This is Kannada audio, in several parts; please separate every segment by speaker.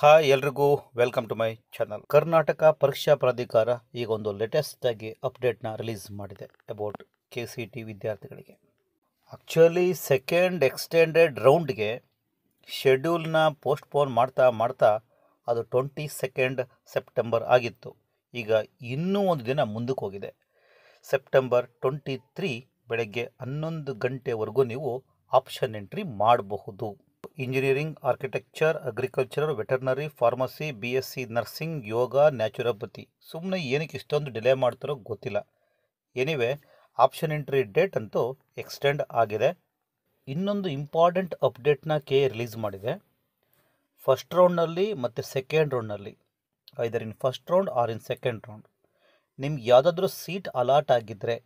Speaker 1: ಹಾಯ್ ಎಲ್ರಿಗೂ welcome to my channel Karnataka Pariksha Pradhikara ಈಗ ಒಂದು ಲೇಟೆಸ್ಟ್ ಆಗಿ ಅಪ್ಡೇಟ್ನ ರಿಲೀಸ್ ಮಾಡಿದೆ ಅಬೌಟ್ ಕೆ ಸಿ ಟಿ ವಿದ್ಯಾರ್ಥಿಗಳಿಗೆ ಆ್ಯಕ್ಚುಲಿ ಸೆಕೆಂಡ್ ಎಕ್ಸ್ಟೆಂಡೆಡ್ ರೌಂಡ್ಗೆ ಶೆಡ್ಯೂಲ್ನ ಪೋಸ್ಟ್ಪೋನ್ ಮಾಡ್ತಾ ಮಾಡ್ತಾ ಅದು ಟ್ವೆಂಟಿ ಸೆಕೆಂಡ್ ಸೆಪ್ಟೆಂಬರ್ ಆಗಿತ್ತು ಈಗ ಇನ್ನೂ ಒಂದು ದಿನ ಮುಂದಕ್ಕೆ ಹೋಗಿದೆ ಸೆಪ್ಟೆಂಬರ್ ಟ್ವೆಂಟಿ ತ್ರೀ ಬೆಳಗ್ಗೆ ಹನ್ನೊಂದು ಗಂಟೆವರೆಗೂ ನೀವು ಆಪ್ಷನ್ ಎಂಟ್ರಿ ಮಾಡಬಹುದು engineering architecture agriculture veterinary pharmacy B S C nursing yoga naturopathy ಸುಮ್ಮನೆ ಏನಕ್ಕೆ ಇಷ್ಟೊಂದು ಡಿಲೇ ಮಾಡ್ತಾರೋ ಗೊತ್ತಿಲ್ಲ ಎನಿವೆ ಆಪ್ಷನ್ ಎಂಟ್ರಿ ಡೇಟ್ ಅಂತೂ ಎಕ್ಸ್ಟೆಂಡ್ ಆಗಿದೆ ಇನ್ನೊಂದು ಇಂಪಾರ್ಟೆಂಟ್ ಅಪ್ಡೇಟ್ನ ಕೆ ರಿಲೀಸ್ ಮಾಡಿದೆ ಫಸ್ಟ್ ರೌಂಡ್ನಲ್ಲಿ ಮತ್ತು ಸೆಕೆಂಡ್ ರೌಂಡ್ನಲ್ಲಿ either in first round or in second round ನಿಮ್ಗೆ ಯಾವುದಾದ್ರೂ ಸೀಟ್ ಅಲಾಟ್ ಆಗಿದ್ದರೆ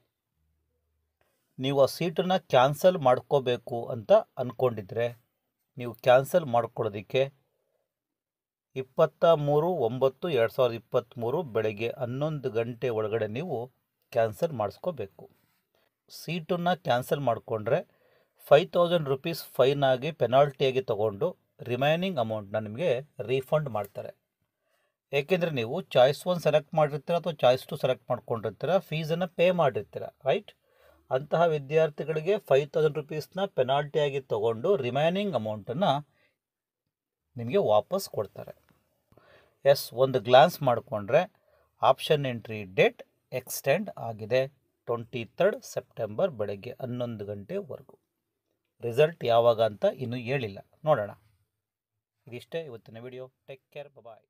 Speaker 1: ನೀವು ಆ ಸೀಟನ್ನು ಕ್ಯಾನ್ಸಲ್ ಮಾಡ್ಕೋಬೇಕು ಅಂತ ಅಂದ್ಕೊಂಡಿದ್ರೆ ನೀವು ಕ್ಯಾನ್ಸಲ್ ಮಾಡ್ಕೊಳ್ಳೋದಕ್ಕೆ ಇಪ್ಪತ್ತ ಮೂರು ಒಂಬತ್ತು ಎರಡು ಸಾವಿರದ ಇಪ್ಪತ್ತ್ಮೂರು ಬೆಳಗ್ಗೆ ಹನ್ನೊಂದು ಗಂಟೆ ಒಳಗಡೆ ನೀವು ಕ್ಯಾನ್ಸಲ್ ಮಾಡಿಸ್ಕೋಬೇಕು ಸೀಟನ್ನು ಕ್ಯಾನ್ಸಲ್ ಮಾಡಿಕೊಂಡ್ರೆ ಫೈ ತೌಸಂಡ್ ರುಪೀಸ್ ಫೈನಾಗಿ ಪೆನಾಲ್ಟಿಯಾಗಿ ತೊಗೊಂಡು ರಿಮೈನಿಂಗ್ ಅಮೌಂಟ್ನ ನಿಮಗೆ ರೀಫಂಡ್ ಮಾಡ್ತಾರೆ ಏಕೆಂದರೆ ನೀವು ಚಾಯ್ಸ್ ಒನ್ ಸೆಲೆಕ್ಟ್ ಮಾಡಿರ್ತೀರ ಅಥವಾ ಚಾಯ್ಸ್ ಟು ಸೆಲೆಕ್ಟ್ ಮಾಡ್ಕೊಂಡಿರ್ತೀರ ಫೀಸನ್ನು ಪೇ ಮಾಡಿರ್ತೀರ ರೈಟ್ ಅಂತಹ ವಿದ್ಯಾರ್ಥಿಗಳಿಗೆ ಫೈವ್ ತೌಸಂಡ್ ರುಪೀಸ್ನ ಪೆನಾಲ್ಟಿಯಾಗಿ ತೊಗೊಂಡು ರಿಮೈನಿಂಗ್ ಅಮೌಂಟನ್ನು ನಿಮಗೆ ವಾಪಸ್ ಕೊಡ್ತಾರೆ ಎಸ್ ಒಂದು ಗ್ಲಾನ್ಸ್ ಮಾಡಿಕೊಂಡ್ರೆ ಆಪ್ಷನ್ ಎಂಟ್ರಿ ಡೇಟ್ ಎಕ್ಸ್ಟೆಂಡ್ ಆಗಿದೆ ಟ್ವೆಂಟಿ ತರ್ಡ್ ಸೆಪ್ಟೆಂಬರ್ ಬೆಳಗ್ಗೆ ಹನ್ನೊಂದು ಗಂಟೆವರೆಗೂ ರಿಸಲ್ಟ್ ಯಾವಾಗ ಅಂತ ಇನ್ನೂ ಹೇಳಿಲ್ಲ ನೋಡೋಣ ಇದಿಷ್ಟೇ
Speaker 2: ಇವತ್ತಿನ ವಿಡಿಯೋ ಟೇಕ್ ಕೇರ್ ಬಾಯ್